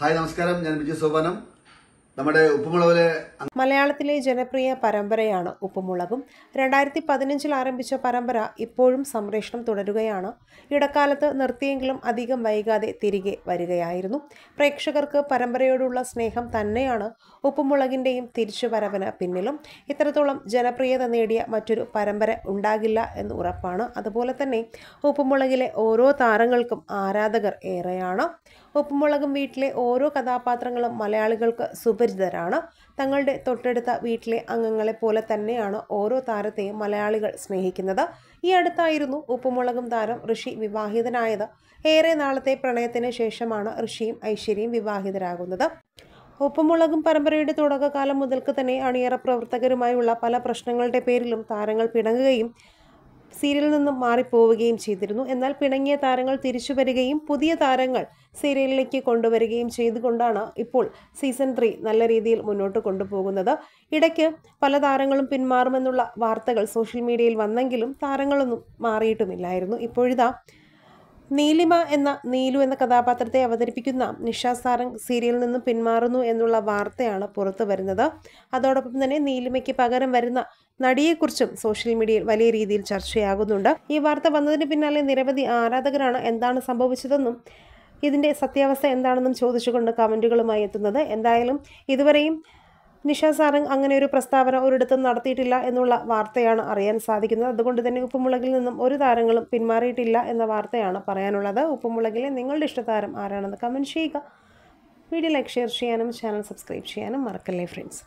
hi നമസ്കാരം ഞാൻ ബിജു സോപാനം നമ്മുടെ ഉപ്പുമുളകിലെ മലയാളത്തിലെ ജനപ്രിയ പരമ്പരയാണ് ഉപ്പുമുളകും രണ്ടായിരത്തി പതിനഞ്ചിൽ ആരംഭിച്ച പരമ്പര ഇപ്പോഴും സംരക്ഷണം തുടരുകയാണ് ഇടക്കാലത്ത് നിർത്തിയെങ്കിലും അധികം വൈകാതെ തിരികെ വരികയായിരുന്നു പ്രേക്ഷകർക്ക് പരമ്പരയോടുള്ള സ്നേഹം തന്നെയാണ് ഉപ്പുമുളകിൻ്റെയും തിരിച്ചുവരവിന് പിന്നിലും ഇത്രത്തോളം ജനപ്രിയത നേടിയ മറ്റൊരു പരമ്പര ഉണ്ടാകില്ല എന്ന് ഉറപ്പാണ് അതുപോലെ തന്നെ ഉപ്പുമുളകിലെ ഓരോ താരങ്ങൾക്കും ആരാധകർ ഏറെയാണ് ഉപ്പുമുളകും വീട്ടിലെ ഓരോ കഥാപാത്രങ്ങളും മലയാളികൾക്ക് സുപ അപരിചിതരാണ് തങ്ങളുടെ തൊട്ടടുത്ത വീട്ടിലെ അംഗങ്ങളെ പോലെ തന്നെയാണ് ഓരോ താരത്തെയും മലയാളികൾ സ്നേഹിക്കുന്നത് ഈ അടുത്തായിരുന്നു ഉപ്പുമുളകും താരം ഋഷി വിവാഹിതനായത് ഏറെ നാളത്തെ പ്രണയത്തിന് ശേഷമാണ് ഋഷിയും ഐശ്വര്യയും വിവാഹിതരാകുന്നത് ഉപ്പുമുളകും പരമ്പരയുടെ തുടക്കകാലം മുതൽക്ക് തന്നെ അണിയറ പ്രവർത്തകരുമായുള്ള പല പ്രശ്നങ്ങളുടെ പേരിലും താരങ്ങൾ പിണങ്ങുകയും സീരിയലിൽ നിന്നും മാറിപ്പോവുകയും ചെയ്തിരുന്നു എന്നാൽ പിണങ്ങിയ താരങ്ങൾ തിരിച്ചു വരികയും പുതിയ താരങ്ങൾ സീരിയലിലേക്ക് കൊണ്ടുവരികയും ചെയ്തുകൊണ്ടാണ് ഇപ്പോൾ സീസൺ ത്രീ നല്ല രീതിയിൽ മുന്നോട്ട് കൊണ്ടുപോകുന്നത് ഇടയ്ക്ക് പല താരങ്ങളും പിന്മാറുമെന്നുള്ള വാർത്തകൾ സോഷ്യൽ മീഡിയയിൽ വന്നെങ്കിലും താരങ്ങളൊന്നും മാറിയിട്ടുമില്ലായിരുന്നു ഇപ്പോഴിതാ നീലിമ എന്ന നീലു എന്ന കഥാപാത്രത്തെ അവതരിപ്പിക്കുന്ന നിഷ സാറങ് സീരിയലിൽ നിന്ന് പിന്മാറുന്നു എന്നുള്ള വാർത്തയാണ് പുറത്തു വരുന്നത് അതോടൊപ്പം തന്നെ നീലിമയ്ക്ക് പകരം വരുന്ന നടിയെക്കുറിച്ചും സോഷ്യൽ മീഡിയയിൽ വലിയ രീതിയിൽ ചർച്ചയാകുന്നുണ്ട് ഈ വാർത്ത വന്നതിന് പിന്നാലെ നിരവധി ആരാധകരാണ് എന്താണ് സംഭവിച്ചതെന്നും ഇതിൻ്റെ സത്യാവസ്ഥ എന്താണെന്നും ചോദിച്ചുകൊണ്ട് കമൻറ്റുകളുമായി എത്തുന്നത് എന്തായാലും ഇതുവരെയും നിഷ സാരംഗ് അങ്ങനെ ഒരു പ്രസ്താവന ഒരിടത്തും നടത്തിയിട്ടില്ല എന്നുള്ള വാർത്തയാണ് അറിയാൻ സാധിക്കുന്നത് അതുകൊണ്ട് തന്നെ ഉപ്പുമുളകിൽ നിന്നും ഒരു താരങ്ങളും പിന്മാറിയിട്ടില്ല എന്ന വാർത്തയാണ് പറയാനുള്ളത് ഉപ്പുമുളകിലെ നിങ്ങളുടെ ഇഷ്ടതാരം ആരാണെന്ന് കമൻറ്റ് ചെയ്യുക വീഡിയോ ലൈക്ക് ഷെയർ ചെയ്യാനും ചാനൽ സബ്സ്ക്രൈബ് ചെയ്യാനും മറക്കല്ലേ ഫ്രണ്ട്സ്